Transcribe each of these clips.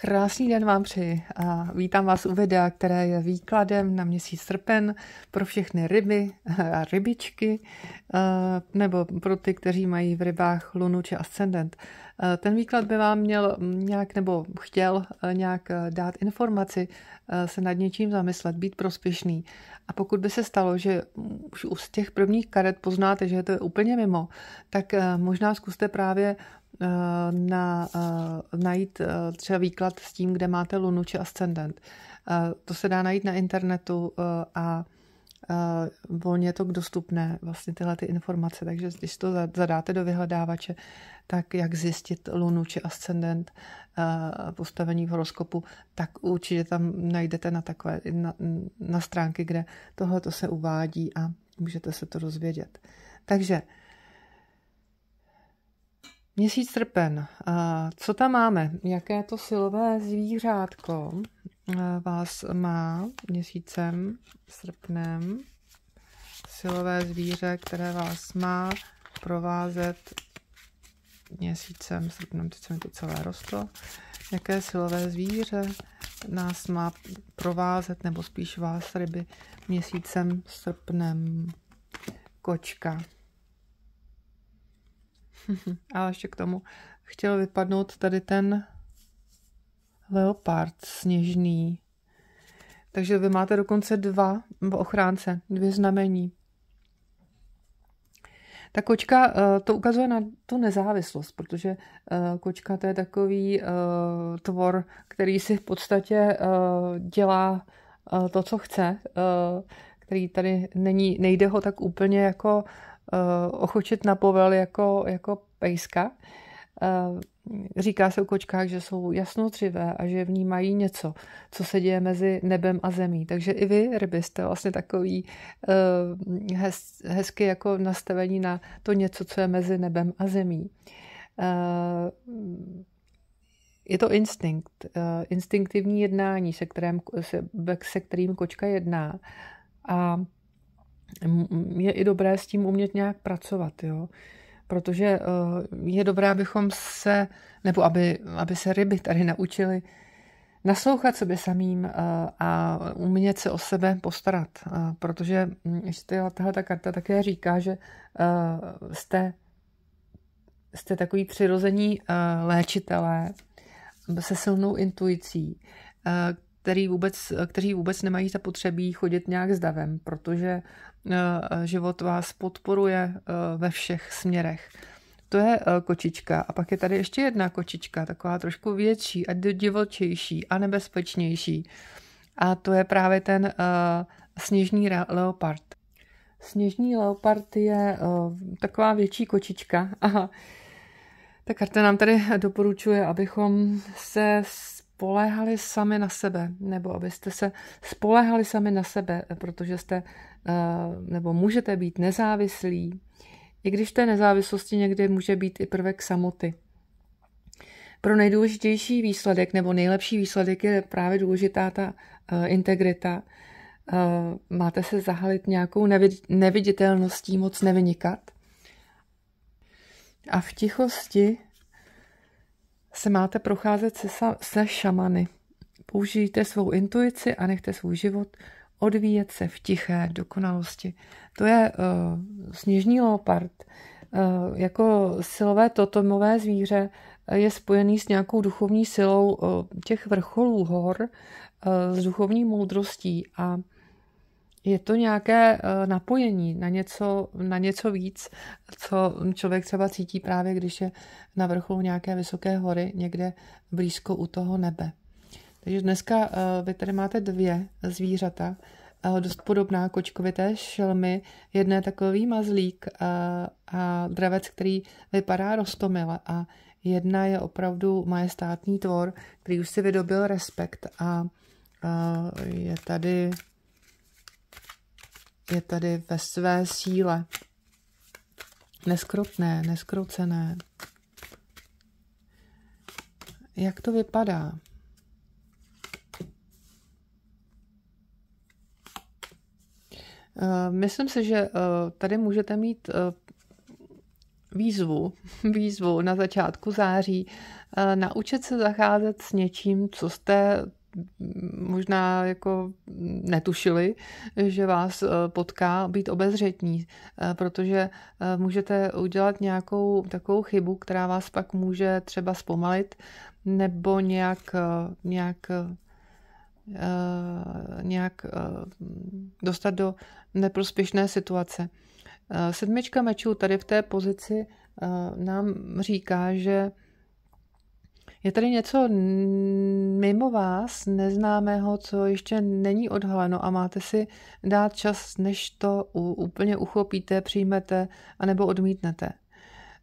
Krásný den vám přeji a vítám vás u videa, které je výkladem na měsíc srpen pro všechny ryby a rybičky, eh, nebo pro ty, kteří mají v rybách lunu či ascendent. Eh, ten výklad by vám měl nějak, nebo chtěl eh, nějak dát informaci, se nad něčím zamyslet, být prospěšný. A pokud by se stalo, že už z těch prvních karet poznáte, že to je úplně mimo, tak možná zkuste právě Eh, na, eh, najít eh, třeba výklad s tím, kde máte lunu či ascendent. To se dá najít na internetu a volně je to dostupné, vlastně tyhle ty informace. Takže když to zadáte do vyhledávače, tak jak zjistit lunu či ascendent postavení v horoskopu, tak určitě tam najdete na takové na, na stránky, kde tohle to se uvádí a můžete se to rozvědět. Takže Měsíc srpen. Co tam máme? Jaké to silové zvířátko eh, vás má měsícem srpnem? Silové zvíře, které vás má provázet měsícem srpnem, teď se mi to celé rostlo. Jaké silové zvíře nás má provázet, nebo spíš vás ryby, měsícem srpnem? Kočka. Ale ještě k tomu chtěl vypadnout tady ten leopard sněžný. Takže vy máte dokonce dva ochránce, dvě znamení. Ta kočka eh, to ukazuje na tu nezávislost, protože eh, kočka to je takový eh, tvor, který si v podstatě dělá to, co chce, který tady není, nejde ho tak úplně jako Eh, ochočit na povel jako, jako pejska. Eh, říká se u kočkách, že jsou jasnotřivé a že vnímají něco, co se děje mezi nebem a zemí. Takže i vy, ryby, jste vlastně takový eh, hez, hezky jako nastavení na to něco, co je mezi nebem a zemí. Je to instinkt, instinktivní jednání, se kterým, se, se kterým kočka jedná. A je i dobré s tím umět nějak pracovat, jo. Protože eh, je dobré, abychom se, nebo aby, aby se ryby tady naučili naslouchat sobě samým eh, a umět se o sebe postarat. Eh, protože hm, ještě tahle ta karta také říká, že jste, jste takový přirození léčitelé se silnou intuicí, který vůbec, kteří vůbec nemají zapotřebí chodit nějak s davem, protože eh, eh, život vás podporuje eh, ve všech směrech. To je kočička. A pak je tady ještě jedna kočička, taková trošku větší a divočejší a nebezpečnější. A to je právě ten sněžní leopard. Sněžní leopard je taková větší kočička. Aha. Ta karta nám tady doporučuje, abychom se s spoléhali sami na sebe, nebo abyste se spoléhali sami na sebe, protože jste eh, nebo můžete být nezávislí, i když té nezávislosti někdy může být i prvek samoty. Pro nejdůležitější výsledek nebo nejlepší výsledek je právě důležitá ta eh, integrita. Eh, máte se zahalit nějakou neviditelností, moc nevynikat. A v tichosti se máte procházet se, se šamany. Použijte svou intuici a nechte svůj život odvíjet se v tiché dokonalosti. To je uh, sněžní leopard. Uh, jako silové totemové zvíře eh, je spojený s nějakou duchovní silou uh, těch vrcholů hor, uh, s duchovní moudrostí a je to nějaké eh, napojení na něco, na něco víc, co člověk třeba cítí právě, když je na vrcholu nějaké vysoké hory, někde blízko u toho nebe. Takže dneska eh, vy tady máte dvě zvířata, eh, dost podobná kočkovité šelmy, jedné takový mazlík a, a dravec, který vypadá rostomile a jedna je opravdu majestátní tvor, který už si vydobil respekt a, a je tady je tady ve své síle. neskrutné neskrucené. Jak to vypadá? Eh, myslím si, že eh, tady můžete mít eh, výzvu, výzvu na začátku září, naučit se zacházet s něčím, co jste možná jako netušili, že vás eh, potká být obezřetní, eh, protože eh, můžete udělat nějakou takovou chybu, která vás pak může třeba zpomalit nebo nějak, nějak nějak dostat do neprospěšné situace. Sedmička mečů tady v té pozici nám říká, že je tady něco mimo vás, neznámého, co ještě není odhaleno a máte si dát čas, než to úplně uchopíte, přijmete anebo odmítnete.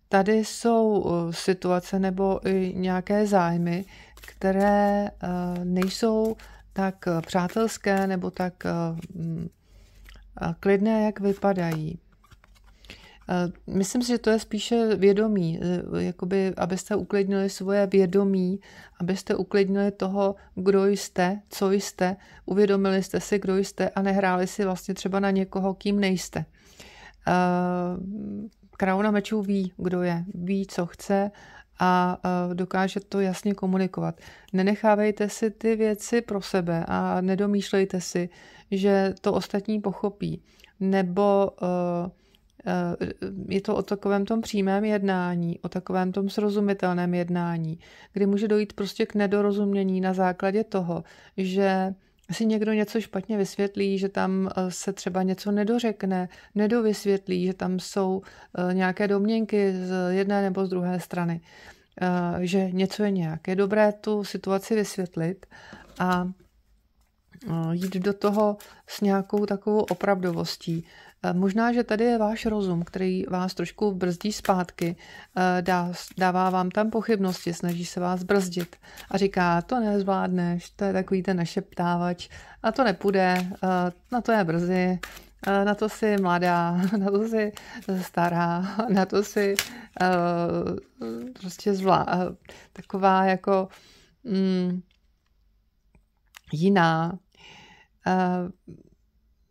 Tady jsou eh, situace nebo i nějaké zájmy, které eh, nejsou tak eh, přátelské nebo tak mm, klidné, jak vypadají. Eh, myslím si, že to je spíše vědomí, eh, jakoby, abyste uklidnili svoje vědomí, abyste uklidnili toho, kdo jste, co jste, uvědomili jste si, kdo jste a nehráli si vlastně třeba na někoho, kým nejste. Eh, Krauna mečů ví, kdo je, ví, co chce a dokáže to jasně komunikovat. Nenechávejte si ty věci pro sebe a nedomýšlejte si, že to ostatní pochopí nebo uh, Eh, je to o takovém tom přímém jednání, o takovém tom srozumitelném jednání, kdy může dojít prostě k nedorozumění na základě toho, že si někdo něco špatně vysvětlí, že tam eh, se třeba něco nedořekne, nedovysvětlí, že tam jsou eh, nějaké domněnky z jedné nebo z druhé strany, že něco je nějak. Je dobré tu situaci vysvětlit a jít do toho s nějakou takovou opravdovostí. Eh, možná, že tady je váš rozum, který vás trošku brzdí zpátky, eh, dá, dává vám tam pochybnosti, snaží se vás brzdit a říká, to nezvládneš, to je takový ten našeptávač a to nepůjde, eh, na to je brzy, na to si mladá, na to si stará, na to si prostě zvlá, taková jako um, jiná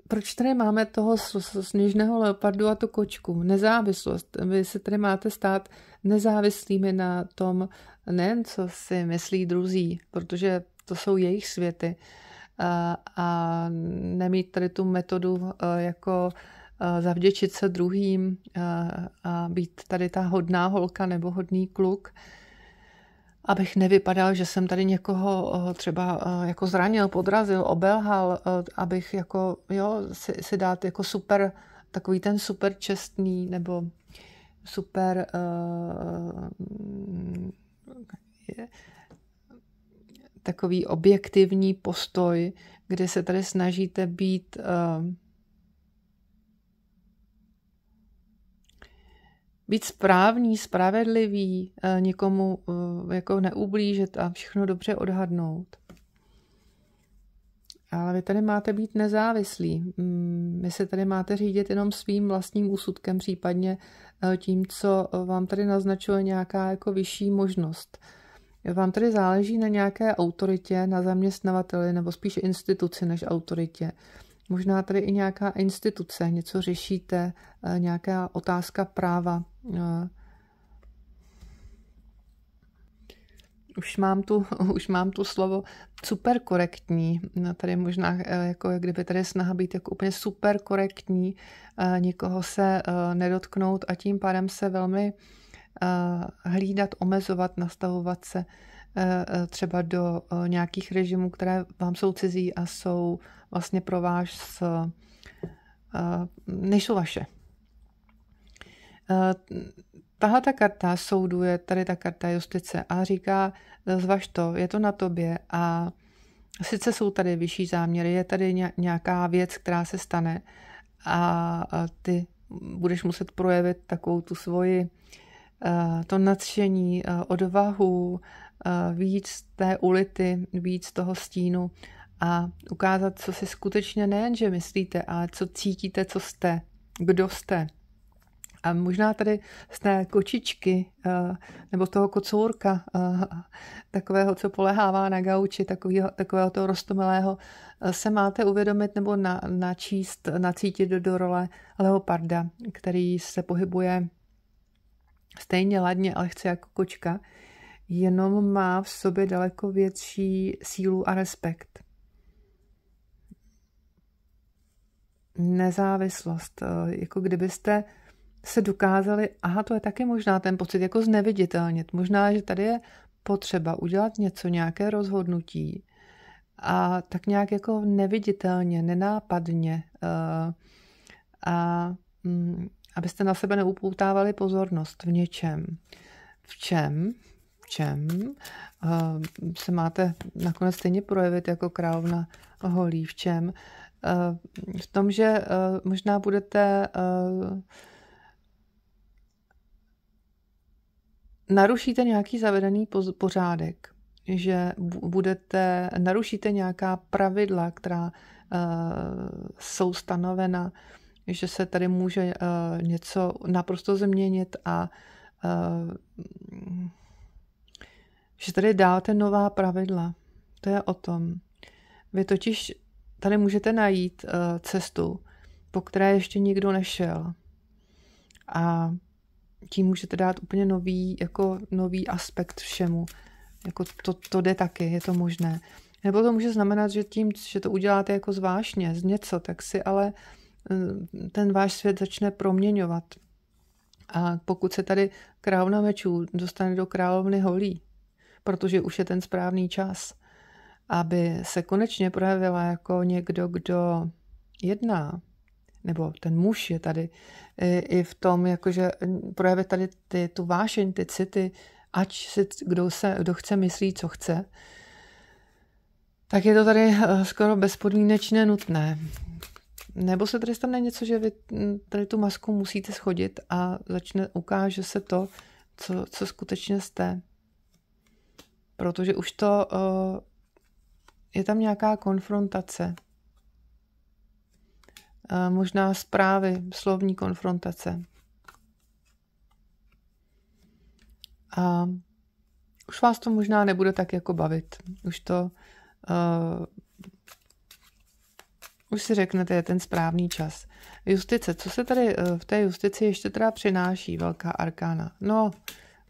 proč tady máme toho sněžného leopardu a tu kočku? Nezávislost. Vy se tady máte stát nezávislými na tom, nejen co si myslí druzí, protože to jsou jejich světy. A, a nemít tady tu metodu e, jako e, zavděčit se druhým a, e, a být tady ta hodná holka nebo hodný kluk abych nevypadal, že jsem tady někoho eh, třeba eh, jako zranil, podrazil, obelhal, eh, abych jako, jo, si, si dát jako super, takový ten super čestný nebo super uh, takový objektivní postoj, kde se tady snažíte být uh, být správný, spravedlivý, eh, někomu eh, jako neublížit a všechno dobře odhadnout. Ale vy tady máte být nezávislí. Mm, vy se tady máte řídit jenom svým vlastním úsudkem, případně eh, tím, co vám tady naznačuje nějaká jako vyšší možnost. Vám tady záleží na nějaké autoritě, na zaměstnavateli nebo spíš instituci než autoritě. Možná tady i nějaká instituce, něco řešíte, eh, nějaká otázka práva. Eh. Už mám, tu, už mám tu slovo super korektní. No, tady možná, eh, jako kdyby tady snaha být jako úplně super korektní, nikoho se nedotknout a tím pádem se velmi hlídat, omezovat, nastavovat se Eh, eh, třeba do eh, nějakých režimů, které vám jsou cizí a jsou vlastně pro vás, nejsou vaše. Tahle ta karta soudu je tady ta karta justice a říká, zvaž to, je to na tobě a sice jsou tady vyšší záměry, je tady nějaká věc, která se stane a ty budeš muset projevit takovou tu svoji, to nadšení, odvahu, Eh, víc té ulity, víc toho stínu a ukázat, co si skutečně nejen, že myslíte, ale co cítíte, co jste, kdo jste. A možná tady z té kočičky eh, nebo z toho kocourka, eh, takového, co polehává na gauči, takového, takového toho rostomilého, se máte uvědomit nebo na, načíst, nacítit do, do role leoparda, který se pohybuje stejně ladně, ale chce jako kočka jenom má v sobě daleko větší sílu a respekt. Nezávislost. Eh, jako kdybyste se dokázali, aha, to je taky možná ten pocit, jako zneviditelnit. Možná, že tady je potřeba udělat něco, nějaké rozhodnutí a tak nějak jako neviditelně, nenápadně eh, a mm, abyste na sebe neupoutávali pozornost v něčem. V čem? čem se máte nakonec stejně projevit jako královna holí v čem. V tom, že možná budete narušíte nějaký zavedený pořádek, že budete, narušíte nějaká pravidla, která jsou stanovena, že se tady může něco naprosto změnit a že tady dáte nová pravidla. To je o tom. Vy totiž tady můžete najít uh, cestu, po které ještě nikdo nešel. A tím můžete dát úplně nový, jako nový aspekt všemu. Jako to, to jde taky, je to možné. Nebo to může znamenat, že tím, že to uděláte jako zvláštně, z něco, tak si ale eh, ten váš svět začne proměňovat. A pokud se tady královna mečů dostane do královny holí, protože už je ten správný čas, aby se konečně projevila jako někdo, kdo jedná, nebo ten muž je tady e, i v tom, jakože e, projevit tady ty, tu vášeň, ty city, ať si kdo, se, kdo chce myslí, co chce, tak je to tady e, skoro bezpodmínečně nutné. Nebo se tady stane něco, že vy tady tu masku musíte schodit a začne, ukáže se to, co, co skutečně jste protože už to eh, je tam nějaká konfrontace. Eh, možná zprávy, slovní konfrontace. A už vás to možná nebude tak jako bavit. Už to uh, už si řeknete, je ten správný čas. Justice, co se tady v té justici ještě teda přináší, velká arkána? No, uh,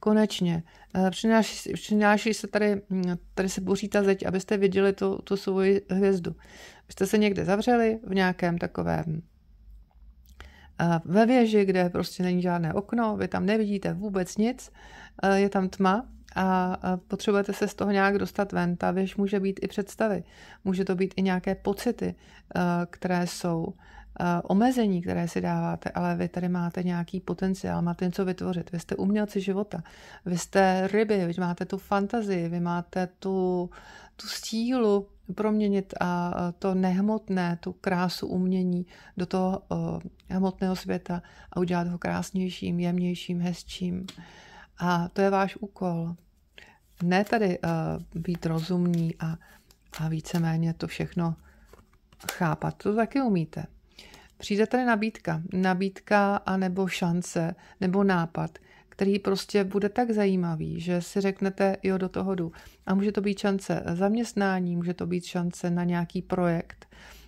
Konečně. Eh, přináší, přináší se tady, mm, tady se boří ta zeď, abyste viděli tu, tu svoji hvězdu. Vy jste se někde zavřeli v nějakém takovém eh, ve věži, kde prostě není žádné okno, vy tam nevidíte vůbec nic, eh, je tam tma a potřebujete se z toho nějak dostat ven. Ta věž může být i představy, může to být i nějaké pocity, které jsou Eh, omezení, které si dáváte, ale vy tady máte nějaký potenciál, máte něco vytvořit. Vy jste umělci života, vy jste ryby, vy máte tu fantazii, vy máte tu, tu stílu proměnit a to nehmotné, tu krásu umění do toho eh, hmotného světa a udělat ho krásnějším, jemnějším, hezčím. A to je váš úkol. Ne tady eh, být rozumní a, a víceméně to všechno chápat. To taky umíte. Přijde tady nabídka, nabídka a nebo šance, nebo nápad, který prostě bude tak zajímavý, že si řeknete, jo, do toho jdu. A může to být šance zaměstnání, může to být šance na nějaký projekt,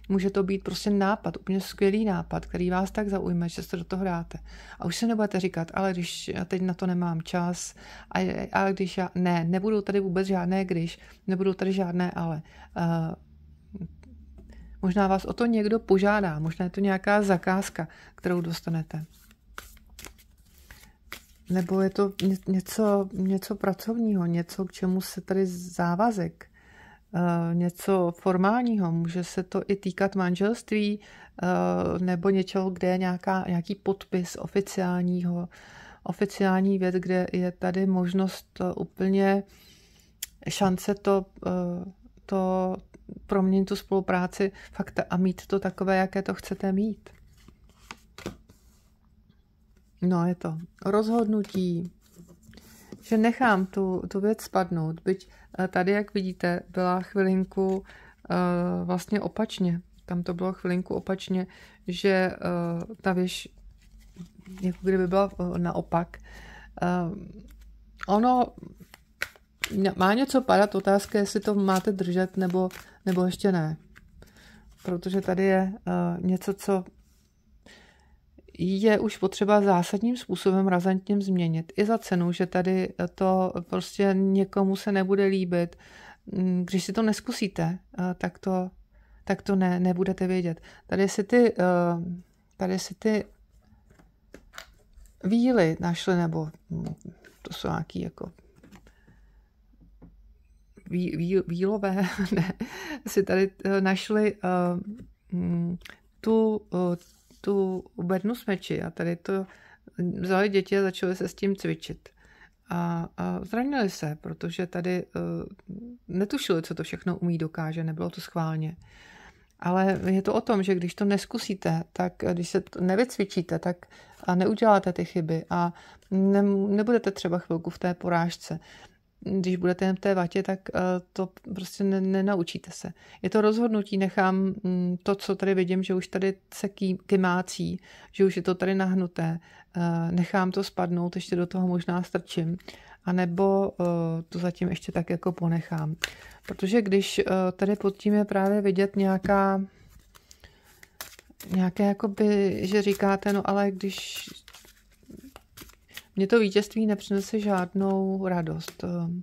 může to být prostě nápad, úplně skvělý nápad, který vás tak zaujme, že se do toho dáte. A už se nebudete říkat, ale když já teď na to nemám čas, a, a když já, ne, nebudou tady vůbec žádné když, nebudou tady žádné ale. Uh, Možná vás o to někdo požádá, možná je to nějaká zakázka, kterou dostanete. Nebo je to něco, něco pracovního, něco, k čemu se tady závazek, eh, něco formálního. Může se to i týkat manželství eh, nebo něčeho, kde je nějaká, nějaký podpis oficiálního, oficiální věc, kde je tady možnost eh, úplně šance to, to proměnit tu spolupráci fakt a mít to takové, jaké to chcete mít. No je to rozhodnutí, že nechám tu, tu věc spadnout, byť eh, tady, jak vidíte, byla chvilinku uh, vlastně opačně. Tam to bylo chvilinku opačně, že uh, ta věž jako kdyby byla naopak. Uh, ono má něco padat, otázka, jestli to máte držet nebo, nebo ještě ne. Protože tady je uh, něco, co je už potřeba zásadním způsobem razantním změnit. I za cenu, že tady eh, to prostě někomu se nebude líbit. Mm, když si to neskusíte, eh, tak to, tak to ne, nebudete vědět. Tady si ty, tady si ty víly našly, nebo mm, to jsou nějaké jako výlové ne, si tady eh, našli eh, mm, tu, eh, tu bednu smeči a tady to hm, vzali děti a začali se s tím cvičit. A, a zranili se, protože tady netušili, co to všechno umí, dokáže, nebylo to schválně. Ale je to o tom, že když to neskusíte, tak když se to nevycvičíte, tak a neuděláte ty chyby a ne, nebudete třeba chvilku v té porážce když budete v té vatě, tak eh, to prostě nenaučíte se. Je to rozhodnutí, nechám mm, to, co tady vidím, že už tady se kymácí, že už je to tady nahnuté, eh, nechám to spadnout, ještě do toho možná strčím, anebo eh, to zatím ještě tak jako ponechám. Protože když tady pod tím je právě vidět nějaká, nějaké jakoby, že říkáte, no ale když mně to vítězství nepřinese žádnou radost. Ehm,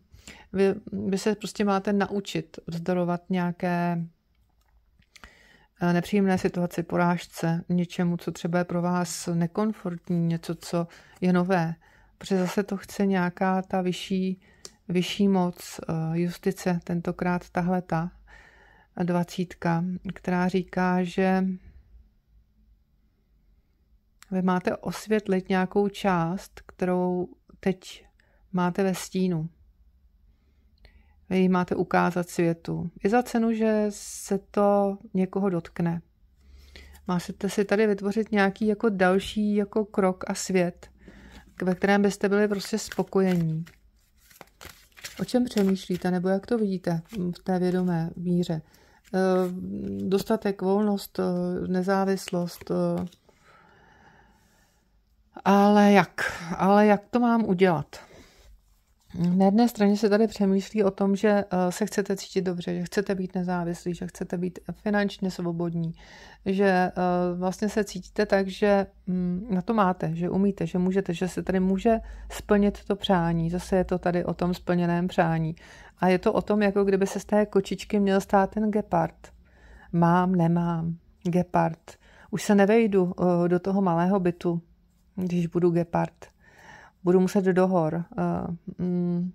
vy, vy se prostě máte naučit vzdorovat nějaké eh, nepříjemné situaci, porážce, něčemu, co třeba je pro vás nekomfortní, něco, co je nové. Protože zase to chce nějaká ta vyšší, vyšší moc eh, justice, tentokrát tahle ta dvacítka, která říká, že vy máte osvětlit nějakou část, kterou teď máte ve stínu. Vy ji máte ukázat světu. I za cenu, že se to někoho dotkne. Máte si tady vytvořit nějaký jako další jako krok a svět, ve kterém byste byli prostě spokojení. O čem přemýšlíte, nebo jak to vidíte v té vědomé víře? Eh, dostatek, volnost, eh, nezávislost, eh, ale jak? Ale jak to mám udělat? Na jedné straně se tady přemýšlí o tom, že eh, se chcete cítit dobře, že chcete být nezávislí, že chcete být finančně svobodní, že eh, vlastně se cítíte tak, že hm, na to máte, že umíte, že můžete, že se tady může splnit to přání. Zase je to tady o tom splněném přání. A je to o tom, jako kdyby se z té kočičky měl stát ten gepard. Mám, nemám, gepard. Už se nevejdu eh, do toho malého bytu, když budu gepard. Budu muset do hor. Eh, mm,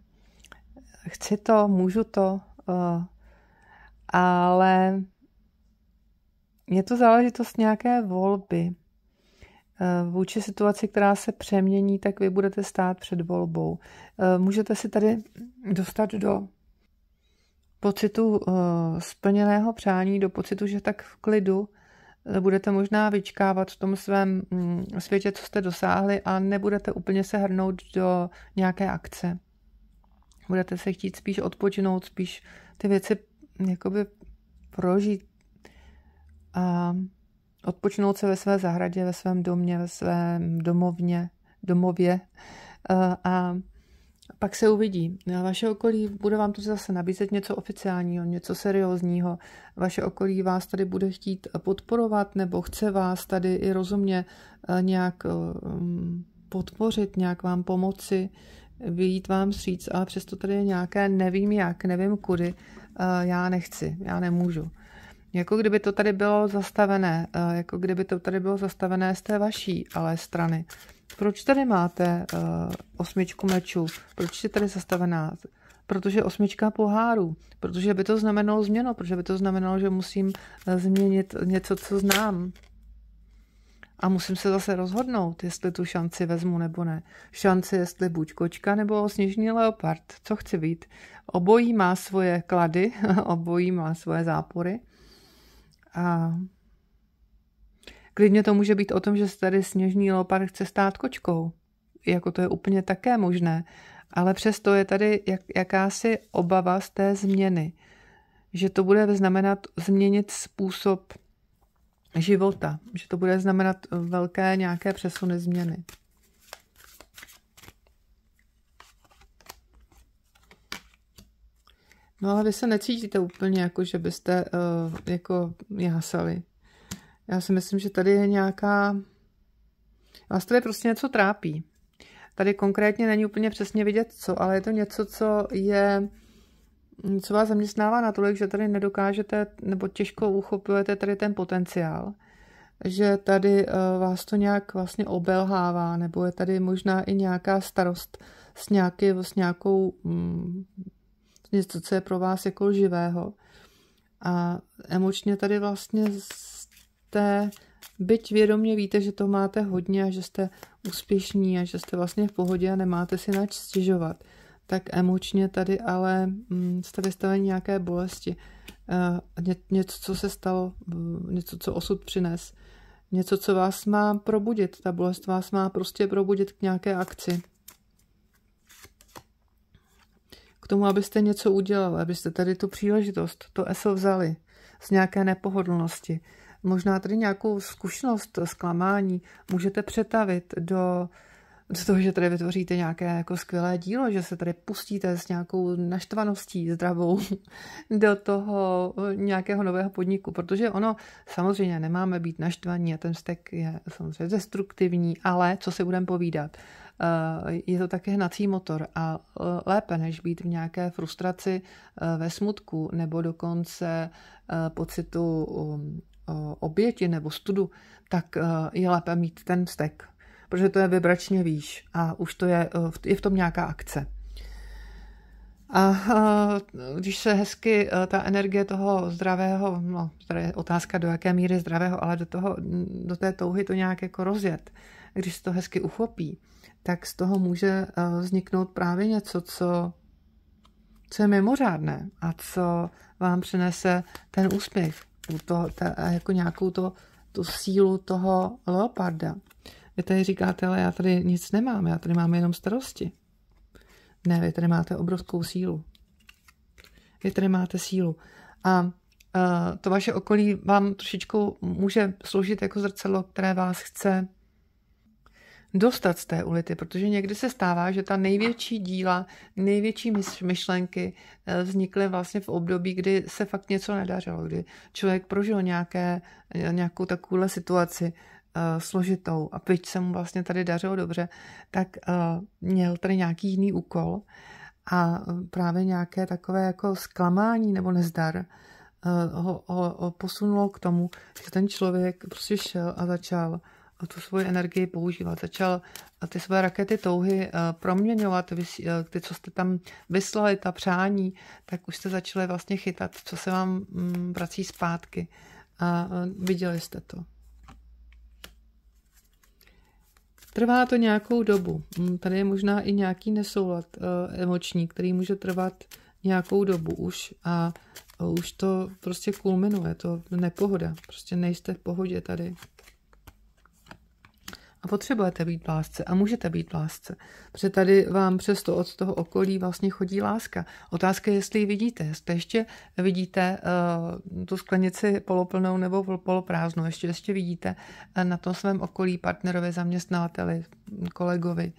chci to, můžu to, eh, ale je to záležitost nějaké volby. Eh, vůči situaci, která se přemění, tak vy budete stát před volbou. Můžete si tady dostat do pocitu splněného přání, do pocitu, že tak v klidu budete možná vyčkávat v tom svém mm, světě, co jste dosáhli a nebudete úplně se hrnout do nějaké akce. Budete se chtít spíš odpočinout, spíš ty věci mm, jakoby prožít a odpočnout se ve své zahradě, ve svém domě, ve svém domovně, domově eh, a pak se uvidí. Vaše okolí bude vám tu zase nabízet něco oficiálního, něco seriózního. Vaše okolí vás tady bude chtít podporovat nebo chce vás tady i rozumně eh, nějak mm, podpořit, nějak vám pomoci, vyjít vám stříc, ale přesto tady je nějaké nevím jak, nevím kudy, eh, já nechci, já nemůžu. Jako kdyby to tady bylo zastavené, eh, jako kdyby to tady bylo zastavené z té vaší ale strany. Proč tady máte uh, osmičku mečů? Proč je tady zastavená? Protože osmička poháru, protože by to znamenalo změnu, protože by to znamenalo, že musím eh, změnit něco, co znám. A musím se zase rozhodnout, jestli tu šanci vezmu nebo ne. Šanci, jestli buď kočka nebo sněžný leopard, co chci být. Obojí má svoje klady, obojí má svoje zápory. A klidně to může být o tom, že se tady sněžný lopar chce stát kočkou. Jako to je úplně také možné. Ale přesto je tady jak, jakási obava z té změny. Že to bude znamenat změnit způsob života. Že to bude znamenat velké nějaké přesuny změny. No ale vy se necítíte úplně jako, že byste uh, jako jásali. Já si myslím, že tady je nějaká... Vás tady prostě něco trápí. Tady konkrétně není úplně přesně vidět co, ale je to něco, co je co vás zaměstnává natolik, že tady nedokážete nebo těžko uchopujete tady ten potenciál, že tady eh, vás to nějak vlastně obelhává, nebo je tady možná i nějaká starost s, nějaký, s nějakou mm, něco, vlastně, co je pro vás jako živého A emočně tady vlastně jste, byť vědomě víte, že to máte hodně a že jste úspěšní a že jste vlastně v pohodě a nemáte si nač stěžovat, tak emočně tady ale mm, jste vystaveni nějaké bolesti. Eh, ně, něco, co se stalo, mm, něco, co osud přines. Něco, co vás má probudit. Ta bolest vás má prostě probudit k nějaké akci. tomu, abyste něco udělali, abyste tady tu příležitost, to ESO vzali z nějaké nepohodlnosti. Možná tady nějakou zkušenost, zklamání můžete přetavit do z toho, že tady vytvoříte nějaké jako skvělé dílo, že se tady pustíte s nějakou naštvaností zdravou do toho eh, nějakého nového podniku, protože ono samozřejmě nemáme být naštvaní a ten vztek je samozřejmě destruktivní, ale co si budeme povídat, eh, je to také hnací motor a eh, lépe, než být v nějaké frustraci ve smutku nebo dokonce pocitu um, oběti nebo studu, tak je lépe mít ten vztek protože to je vibračně výš a už to je, eh, je v tom nějaká akce. A eh, když se hezky eh, ta energie toho zdravého, no tady je otázka do jaké míry zdravého, ale do, toho, do té touhy to nějak jako rozjet, když se to hezky uchopí, tak z toho může vzniknout právě něco, co, co je mimořádné a co vám přinese ten úspěch, to, ta, jako nějakou to, tu sílu toho leoparda. Vy tady říkáte, ale já tady nic nemám, já tady mám jenom starosti. Ne, vy tady máte obrovskou sílu. Vy tady máte sílu. A e, to vaše okolí vám trošičku může sloužit jako zrcadlo, které vás chce dostat z té ulity, protože někdy se stává, že ta největší díla, největší myšlenky e, vznikly vlastně v období, kdy se fakt něco nedařilo, kdy člověk prožil nějaké, e, nějakou takovou situaci, Eh, složitou a byť se mu vlastně tady dařilo dobře, tak eh, měl tady nějaký jiný úkol a eh, právě nějaké takové jako zklamání nebo nezdar ho, ho, ho posunulo k tomu, že ten člověk prostě šel a začal tu svoji energii používat. Začal ty své rakety touhy proměňovat, ty, co jste tam vyslali, ta přání, tak už jste začali vlastně chytat, co se vám mm, vrací zpátky a viděli jste to. Trvá to nějakou dobu. Mm, tady je možná i nějaký nesoulad eh, emoční, který může trvat nějakou dobu už a eh, už to prostě kulminuje, to nepohoda. Prostě nejste v pohodě tady potřebujete být v lásce a můžete být v lásce. Protože tady vám přesto od toho okolí vlastně chodí láska. Otázka je, jestli ji vidíte. Jestli ještě vidíte uh, tu sklenici poloplnou nebo poloprázdnou. Ještě, ještě vidíte eh, na tom svém okolí partnerovi, zaměstnavateli, kolegovi.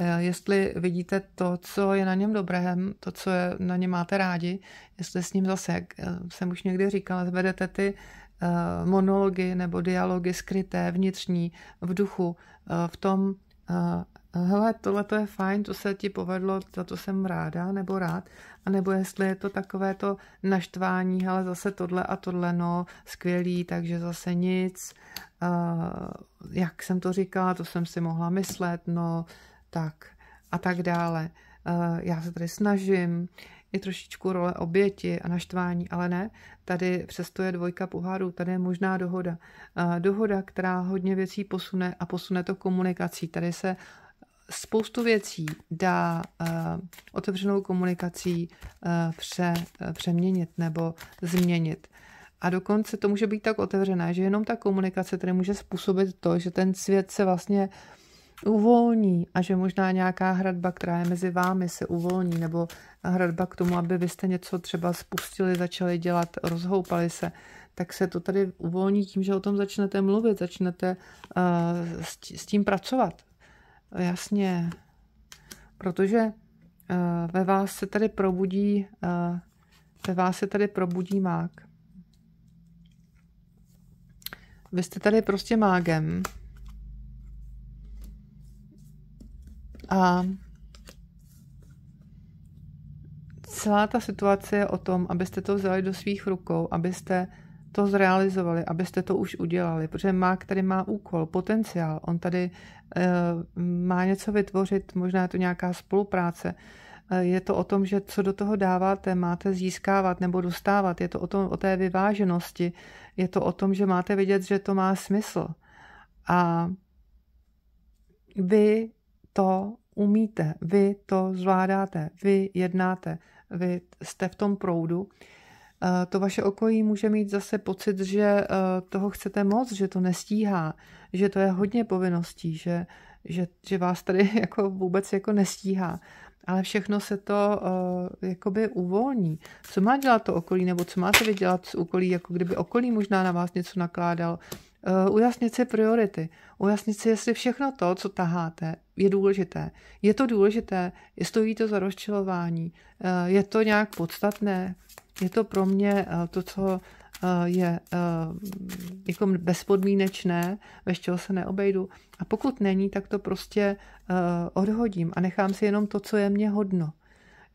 Eh, jestli vidíte to, co je na něm dobrém, to, co je, na něm máte rádi, jestli s ním zase, jak jsem už někdy říkala, zvedete ty Eh, monology nebo dialogy skryté, vnitřní, v duchu, eh, v tom, eh, hele, tohle to je fajn, to se ti povedlo, za to jsem ráda nebo rád, a nebo jestli je to takové to naštvání, ale zase tohle a tohle, no, skvělý, takže zase nic, jak jsem to říkala, to jsem si mohla myslet, no, tak a tak dále. Já se tady snažím, i trošičku role oběti a naštvání, ale ne, tady přesto je dvojka pohárů, tady je možná dohoda. Dohoda, která hodně věcí posune a posune to komunikací. Tady se spoustu věcí dá eh, otevřenou komunikací eh, eh, přeměnit nebo změnit. A dokonce to může být tak otevřené, že jenom ta komunikace tady může způsobit to, že ten svět se vlastně uvolní a že možná nějaká hradba, která je mezi vámi, se uvolní, nebo hradba k tomu, aby vy jste něco třeba spustili, začali dělat, rozhoupali se, tak se to tady uvolní tím, že o tom začnete mluvit, začnete uh, s tím pracovat. Jasně, protože uh, ve vás se tady probudí, uh, ve vás se tady probudí mák. Vy jste tady prostě mágem. A celá ta situace je o tom, abyste to vzali do svých rukou, abyste to zrealizovali, abyste to už udělali, protože Mák tady má úkol, potenciál, on tady e, má něco vytvořit, možná je to nějaká spolupráce. E, je to o tom, že co do toho dáváte, máte získávat nebo dostávat, je to o, tom, o té vyváženosti, je to o tom, že máte vidět, že to má smysl. A vy to umíte, vy to zvládáte, vy jednáte, vy jste v tom proudu, eh, to vaše okolí může mít zase pocit, že eh, toho chcete moc, že to nestíhá, že to je hodně povinností, že, že, že vás tady jako vůbec jako nestíhá. Ale všechno se to uh, jakoby uvolní. Co má dělat to okolí, nebo co máte vy dělat okolí, jako kdyby okolí možná na vás něco nakládal, Eh, ujasnit si priority, ujasnit si, jestli všechno to, co taháte, je důležité. Je to důležité, stojí to za rozčilování, eh, je to nějak podstatné, je to pro mě eh, to, co je jako bezpodmínečné, ve čeho se neobejdu. A pokud není, tak to prostě odhodím a nechám si jenom to, co je mě hodno.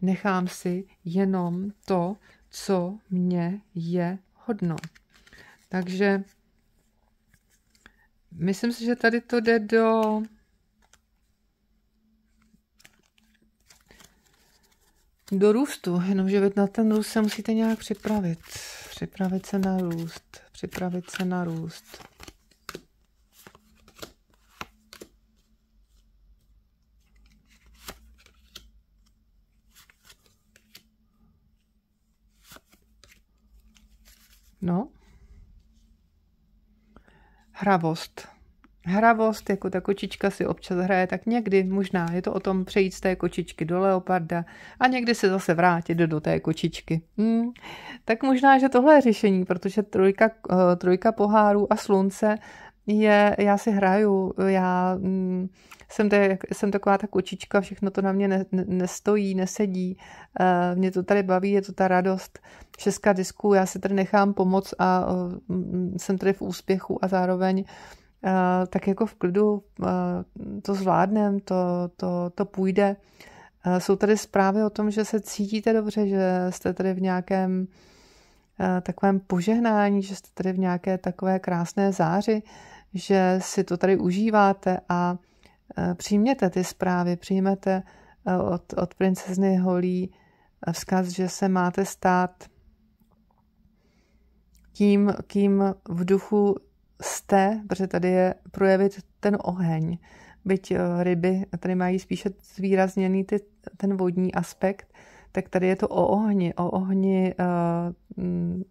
Nechám si jenom to, co mě je hodno. Takže Myslím si, že tady to jde do... Do růstu, jenomže na ten růst se musíte nějak připravit. Připravit se na růst, připravit se na růst. No, hravost. Hravost, jako ta kočička si občas hraje, tak někdy možná je to o tom přejít z té kočičky do leoparda a někdy se zase vrátit do té kočičky. Hmm. Tak možná, že tohle je řešení, protože trojka, eh, trojka pohárů a slunce je, já si hraju, já mm, jsem, te, jsem taková ta kočička, všechno to na mě ne, ne, nestojí, nesedí, eh, mě to tady baví, je to ta radost, česká disku, já si tady nechám pomoc a mm, jsem tady v úspěchu a zároveň eh, tak jako v klidu eh, to zvládnem, to, to, to půjde. jsou tady zprávy o tom, že se cítíte dobře, že jste tady v nějakém Eh, takovém požehnání, že jste tady v nějaké takové krásné záři, že si to tady užíváte a eh, přijměte ty zprávy, přijmete eh, od, od princezny Holí vzkaz, že se máte stát tím, kým v duchu jste, protože tady je projevit ten oheň, byť ryby tady mají spíše zvýrazněný ty, ten vodní aspekt, tak tady je to o ohni, o ohni eh, mm,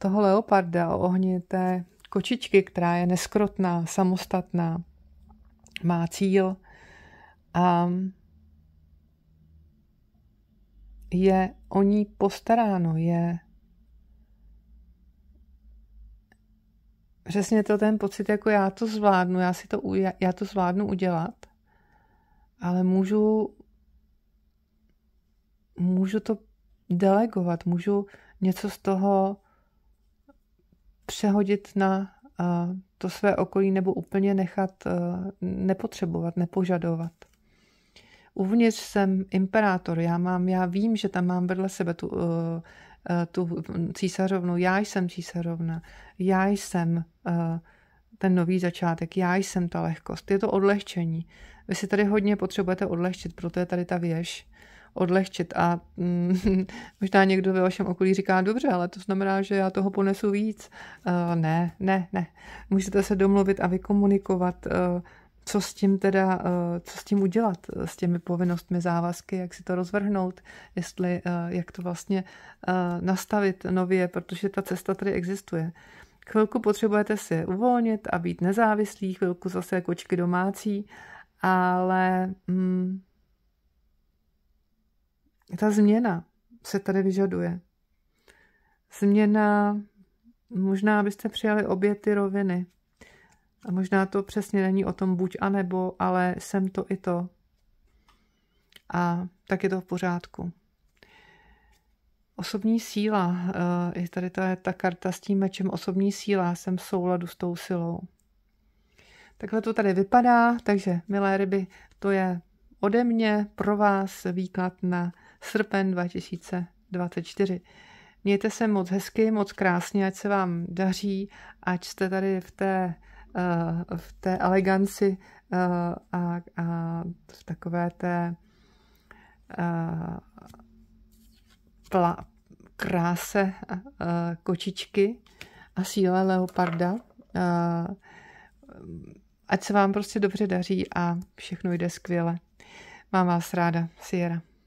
toho leoparda, o ohni té kočičky, která je neskrotná, samostatná, má cíl a je o ní postaráno, je přesně to ten pocit, jako já to zvládnu, já si to, já, já to zvládnu udělat, ale můžu můžu to delegovat, můžu něco z toho přehodit na eh, to své okolí nebo úplně nechat eh, nepotřebovat, nepožadovat. Uvnitř jsem imperátor, já mám, já vím, že tam mám vedle sebe tu, eh, tu císařovnu, já jsem císařovna, já jsem ten nový začátek, já jsem ta lehkost, je to odlehčení. Vy si tady hodně potřebujete odlehčit, proto je tady ta věž odlehčit. A mm, možná někdo ve vašem okolí říká, dobře, ale to znamená, že já toho ponesu víc. Uh, ne, ne, ne. Můžete se domluvit a vykomunikovat, uh, co s tím teda, uh, co s tím udělat, s těmi povinnostmi, závazky, jak si to rozvrhnout, jestli, uh, jak to vlastně uh, nastavit nově, protože ta cesta tady existuje. Chvilku potřebujete si uvolnit a být nezávislý, chvilku zase jako kočky domácí, ale mm, ta změna se tady vyžaduje. Změna, možná byste přijali obě ty roviny. A možná to přesně není o tom buď a nebo, ale jsem to i to. A tak je to v pořádku. Osobní síla, eh, je tady ta, ta karta s tím mečem osobní síla, jsem v souladu s tou silou. Takhle to tady vypadá, takže milé ryby, to je ode mě pro vás výklad na srpen 2024. Mějte se moc hezky, moc krásně, ať se vám daří, ať jste tady v té, eh, v té eleganci eh, a, a v takové té eh, pla, kráse kočičky a síle leoparda. Ať se vám prostě dobře daří a všechno jde skvěle. Mám vás ráda, Sierra.